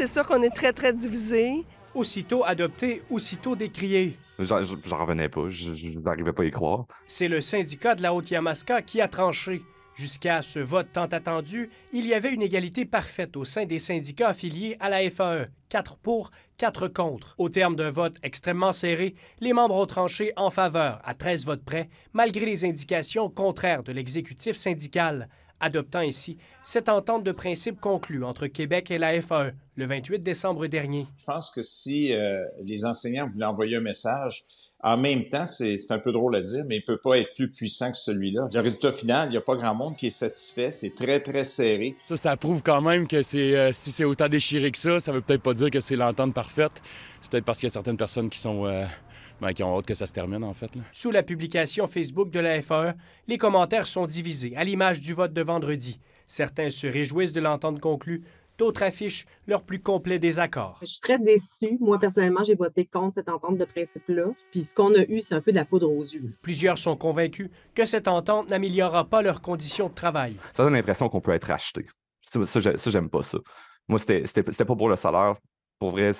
c'est sûr qu'on est très, très divisé. Aussitôt adopté, aussitôt décrié. J'en revenais pas, Je n'arrivais pas à y croire. C'est le syndicat de la Haute-Yamaska qui a tranché. Jusqu'à ce vote tant attendu, il y avait une égalité parfaite au sein des syndicats affiliés à la FAE, Quatre pour, quatre contre. Au terme d'un vote extrêmement serré, les membres ont tranché en faveur, à 13 votes près, malgré les indications contraires de l'exécutif syndical adoptant ici cette entente de principe conclue entre Québec et la FAE le 28 décembre dernier. Je pense que si euh, les enseignants voulaient envoyer un message, en même temps, c'est un peu drôle à dire, mais il ne peut pas être plus puissant que celui-là. Le résultat final, il n'y a pas grand monde qui est satisfait. C'est très, très serré. Ça, ça prouve quand même que euh, si c'est autant déchiré que ça, ça ne veut peut-être pas dire que c'est l'entente parfaite. C'est peut-être parce qu'il y a certaines personnes qui sont... Euh, ben, qui que ça se termine, en fait. Sous la publication Facebook de la FAE, les commentaires sont divisés à l'image du vote de vendredi. Certains se réjouissent de l'entente conclue, d'autres affichent leur plus complet désaccord. Je suis très déçu. Moi, personnellement, j'ai voté contre cette entente de principe-là. Puis ce qu'on a eu, c'est un peu de la poudre aux yeux. Plusieurs sont convaincus que cette entente n'améliorera pas leurs conditions de travail. Ça donne l'impression qu'on peut être racheté. ça j'aime pas ça. Moi, c'était pas pour le salaire, pour vrai,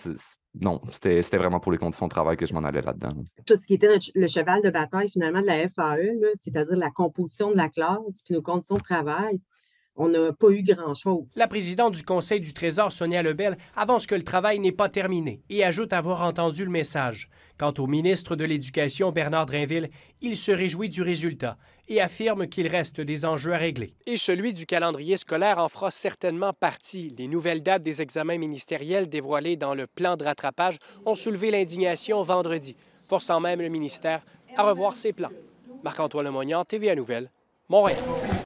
non, c'était vraiment pour les conditions de travail que je m'en allais là-dedans. Tout ce qui était le cheval de bataille finalement de la FAE, c'est-à-dire la composition de la classe, puis nos conditions de travail, on n'a pas eu grand-chose. La présidente du Conseil du Trésor, Sonia Lebel, avance que le travail n'est pas terminé et ajoute avoir entendu le message. Quant au ministre de l'Éducation, Bernard Drinville, il se réjouit du résultat et affirme qu'il reste des enjeux à régler. Et celui du calendrier scolaire en fera certainement partie. Les nouvelles dates des examens ministériels dévoilées dans le plan de rattrapage ont soulevé l'indignation vendredi, forçant même le ministère à revoir ses plans. Marc-Antoine Lemoyne, TVA Nouvelle, Montréal.